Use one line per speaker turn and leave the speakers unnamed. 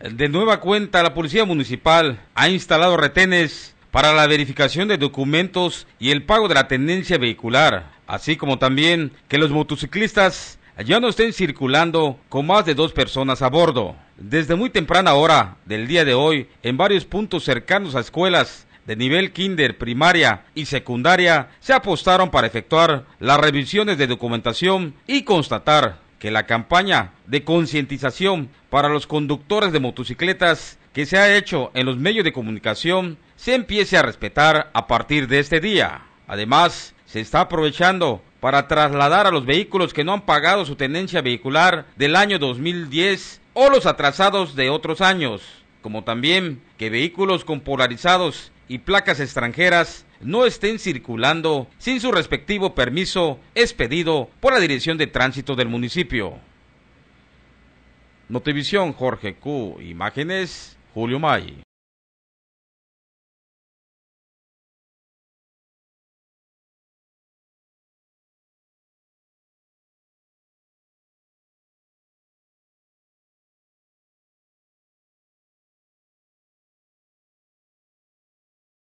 De nueva cuenta, la Policía Municipal ha instalado retenes para la verificación de documentos y el pago de la tendencia vehicular, así como también que los motociclistas ya no estén circulando con más de dos personas a bordo. Desde muy temprana hora del día de hoy, en varios puntos cercanos a escuelas de nivel kinder, primaria y secundaria, se apostaron para efectuar las revisiones de documentación y constatar que la campaña de concientización para los conductores de motocicletas que se ha hecho en los medios de comunicación se empiece a respetar a partir de este día. Además, se está aprovechando para trasladar a los vehículos que no han pagado su tenencia vehicular del año 2010 o los atrasados de otros años, como también que vehículos con polarizados y placas extranjeras no estén circulando sin su respectivo permiso expedido por la Dirección de Tránsito del municipio. Notivisión Jorge Q. Imágenes Julio May.